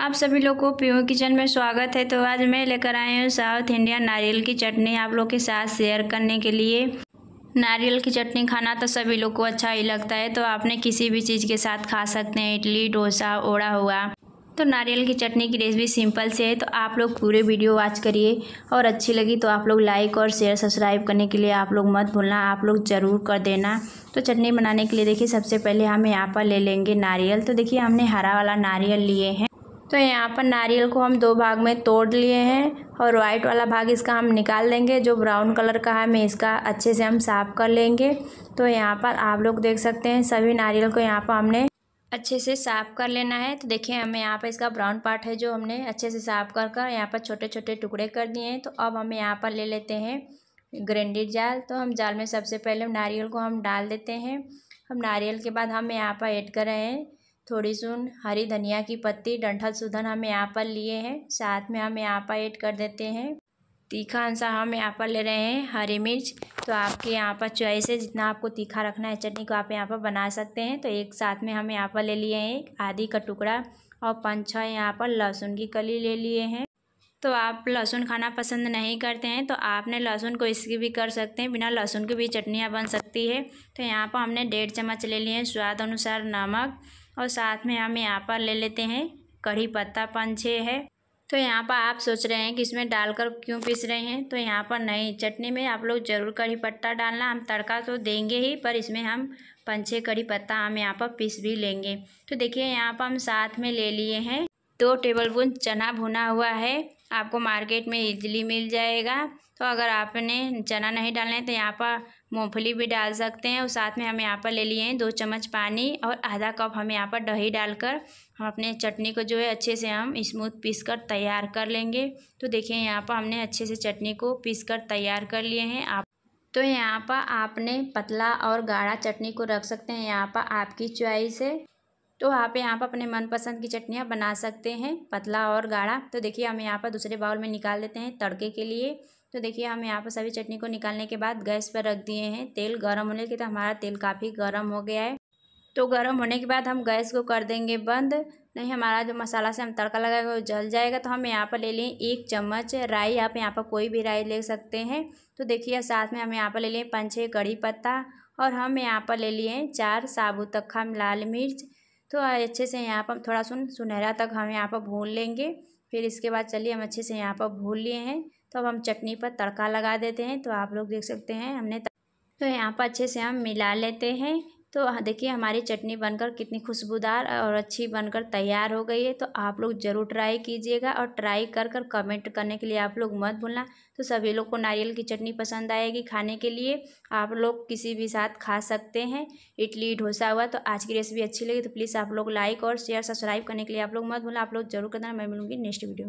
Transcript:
आप सभी लोग को पीओ किचन में स्वागत है तो आज मैं लेकर आई हूँ साउथ इंडियन नारियल की चटनी आप लोग के साथ शेयर करने के लिए नारियल की चटनी खाना तो सभी लोग को अच्छा ही लगता है तो आपने किसी भी चीज़ के साथ खा सकते हैं इडली डोसा ओड़ा हुआ तो नारियल की चटनी की रेसिपी सिंपल से है तो आप लोग पूरे वीडियो वॉच करिए और अच्छी लगी तो आप लोग लाइक और शेयर सब्सक्राइब करने के लिए आप लोग मत भूलना आप लोग ज़रूर कर देना तो चटनी बनाने के लिए देखिए सबसे पहले हम यहाँ पर ले लेंगे नारियल तो देखिए हमने हरा वाला नारियल लिए हैं तो यहाँ पर नारियल को हम दो भाग में तोड़ लिए हैं और वाइट वाला भाग इसका हम निकाल देंगे जो ब्राउन कलर का है मैं इसका अच्छे से हम साफ़ कर लेंगे तो यहाँ पर आप लोग देख सकते हैं सभी नारियल को यहाँ पर हमने अच्छे से साफ़ कर लेना है तो देखिए हमें यहाँ पर इसका ब्राउन पार्ट है जो हमने अच्छे से साफ़ कर कर यहाँ पर छोटे छोटे टुकड़े कर दिए हैं तो अब हम यहाँ पर ले लेते हैं ग्रेंडेड जाल तो हम जाल में सबसे पहले नारियल को हम डाल देते हैं हम नारियल के बाद हम यहाँ पर ऐड कर रहे हैं थोड़ी सुन हरी धनिया की पत्ती डंठल सुधन हम यहाँ पर लिए हैं साथ में हम यहाँ पर ऐड कर देते हैं तीखा अनुसार हम यहाँ पर ले रहे हैं हरी मिर्च तो आपके यहाँ पर चॉइस है जितना आपको तीखा रखना है चटनी को आप यहाँ पर बना सकते हैं तो एक साथ में हम यहाँ पर ले लिए हैं आधी का टुकड़ा और पाँच छः यहाँ पर लहसुन की कली ले लिए हैं तो आप लहसुन खाना पसंद नहीं करते हैं तो आपने लहसुन को इसकी भी कर सकते हैं बिना लहसुन की भी चटनियाँ बन सकती है तो यहाँ पर हमने डेढ़ चम्मच ले लिए हैं स्वाद अनुसार नमक और साथ में हम यहाँ पर ले लेते हैं कढ़ी पत्ता पाँच छः है तो यहाँ पर आप सोच रहे हैं कि इसमें डालकर क्यों पीस रहे हैं तो यहाँ पर नहीं चटनी में आप लोग ज़रूर कढ़ी पत्ता डालना हम तड़का तो देंगे ही पर इसमें हम पाँच छः कढ़ी पत्ता हम यहाँ पर पीस भी लेंगे तो देखिए यहाँ पर हम साथ में ले लिए हैं दो टेबलस्पून चना भुना हुआ है आपको मार्केट में इजीली मिल जाएगा तो अगर आपने चना नहीं डालना है तो यहाँ पर मूँगफली भी डाल सकते हैं और साथ में हम यहाँ पर ले लिए हैं दो चम्मच पानी और आधा कप हम यहाँ पर दही डालकर हम अपने चटनी को जो है अच्छे से हम स्मूथ पीस कर तैयार कर लेंगे तो देखिए यहाँ पर हमने अच्छे से चटनी को पीस कर तैयार कर लिए हैं आप तो यहाँ पर आपने पतला और गाढ़ा चटनी को रख सकते हैं यहाँ पर आपकी च्वाइस है तो आप यहाँ पर अपने मनपसंद की चटनियाँ बना सकते हैं पतला और गाढ़ा तो देखिए हम यहाँ पर दूसरे बाउल में निकाल देते हैं तड़के के लिए तो देखिए हम यहाँ पर सभी चटनी को निकालने के बाद गैस पर रख दिए हैं तेल गर्म होने के तो हमारा तेल काफ़ी गर्म हो गया है तो गर्म होने के बाद हम गैस को कर देंगे बंद नहीं हमारा जो मसाला से हम तड़का लगाएंगे वो जल जाएगा तो हम यहाँ पर ले लें एक चम्मच राई आप यहाँ पर कोई भी राई ले सकते हैं तो देखिए साथ में हम यहाँ पर ले लें पाँच छः कड़ी पत्ता और हम यहाँ पर ले लिए चार साबुत तखा लाल मिर्च तो अच्छे से यहाँ पर थोड़ा सुन सुनहरा तक हम यहाँ पर भून लेंगे फिर इसके बाद चलिए हम अच्छे से यहाँ पर भून लिए हैं तो अब हम चटनी पर तड़का लगा देते हैं तो आप लोग देख सकते हैं हमने तो यहाँ पर अच्छे से हम मिला लेते हैं तो हाँ, देखिए हमारी चटनी बनकर कितनी खुशबूदार और अच्छी बनकर तैयार हो गई है तो आप लोग ज़रूर ट्राई कीजिएगा और ट्राई कर कर कमेंट करने के लिए आप लोग मत भूलना तो सभी लोग को नारियल की चटनी पसंद आएगी खाने के लिए आप लोग किसी भी साथ खा सकते हैं इडली डोसा हुआ तो आज की रेसिपी अच्छी लगी तो प्लीज़ आप लोग लाइक और शेयर सब्सक्राइब करने के लिए आप लोग मत भूलना आप लोग जरूर करना मैं मिलूँगी नेक्स्ट वीडियो में